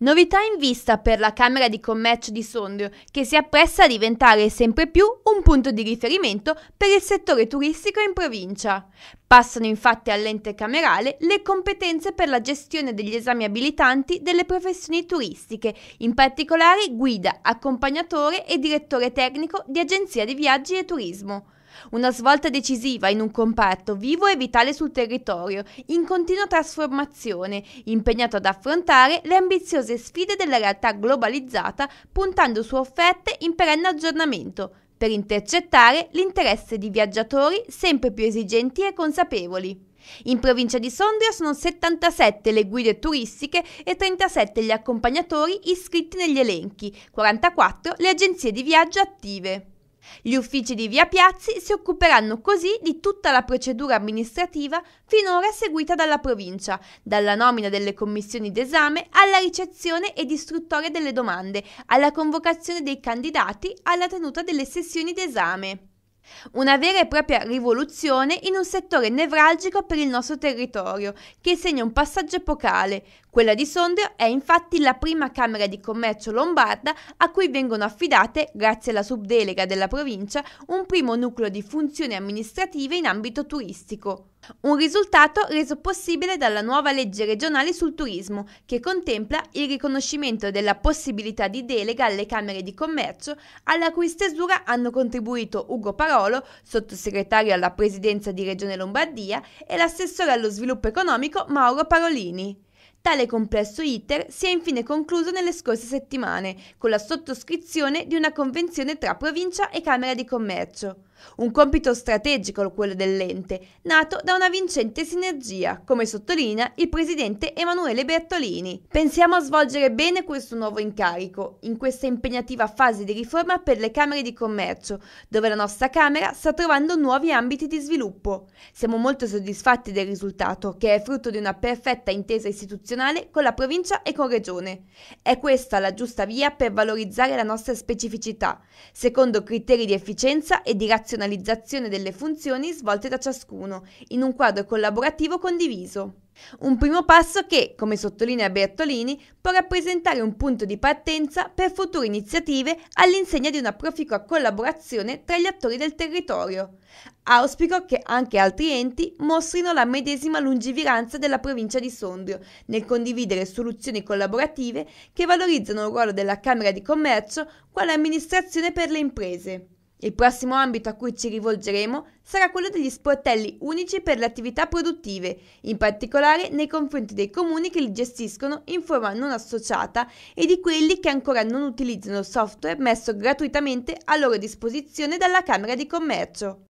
Novità in vista per la Camera di Commercio di Sondrio, che si appresta a diventare sempre più un punto di riferimento per il settore turistico in provincia. Passano infatti all'ente camerale le competenze per la gestione degli esami abilitanti delle professioni turistiche, in particolare guida, accompagnatore e direttore tecnico di agenzia di viaggi e turismo. Una svolta decisiva in un comparto vivo e vitale sul territorio, in continua trasformazione, impegnato ad affrontare le ambiziose sfide della realtà globalizzata, puntando su offerte in perenne aggiornamento, per intercettare l'interesse di viaggiatori sempre più esigenti e consapevoli. In provincia di Sondrio sono 77 le guide turistiche e 37 gli accompagnatori iscritti negli elenchi, 44 le agenzie di viaggio attive. Gli uffici di Via Piazzi si occuperanno così di tutta la procedura amministrativa finora seguita dalla provincia, dalla nomina delle commissioni d'esame alla ricezione ed istruttoria delle domande, alla convocazione dei candidati, alla tenuta delle sessioni d'esame. Una vera e propria rivoluzione in un settore nevralgico per il nostro territorio, che segna un passaggio epocale. Quella di Sondrio è infatti la prima Camera di Commercio lombarda a cui vengono affidate, grazie alla subdelega della provincia, un primo nucleo di funzioni amministrative in ambito turistico. Un risultato reso possibile dalla nuova legge regionale sul turismo, che contempla il riconoscimento della possibilità di delega alle Camere di Commercio, alla cui stesura hanno contribuito Ugo Parola Paolo, sottosegretario alla presidenza di Regione Lombardia, e l'assessore allo sviluppo economico Mauro Parolini. Tale complesso iter si è infine concluso nelle scorse settimane con la sottoscrizione di una convenzione tra provincia e Camera di Commercio. Un compito strategico quello dell'ente, nato da una vincente sinergia, come sottolinea il presidente Emanuele Bertolini. Pensiamo a svolgere bene questo nuovo incarico, in questa impegnativa fase di riforma per le Camere di Commercio, dove la nostra Camera sta trovando nuovi ambiti di sviluppo. Siamo molto soddisfatti del risultato, che è frutto di una perfetta intesa istituzionale con la provincia e con Regione. È questa la giusta via per valorizzare la nostra specificità, secondo criteri di efficienza e di razionalità razionalizzazione delle funzioni svolte da ciascuno, in un quadro collaborativo condiviso. Un primo passo che, come sottolinea Bertolini, può rappresentare un punto di partenza per future iniziative all'insegna di una proficua collaborazione tra gli attori del territorio. Auspico che anche altri enti mostrino la medesima lungiviranza della provincia di Sondrio nel condividere soluzioni collaborative che valorizzano il ruolo della Camera di Commercio quale amministrazione per le imprese. Il prossimo ambito a cui ci rivolgeremo sarà quello degli sportelli unici per le attività produttive, in particolare nei confronti dei comuni che li gestiscono in forma non associata e di quelli che ancora non utilizzano software messo gratuitamente a loro disposizione dalla Camera di Commercio.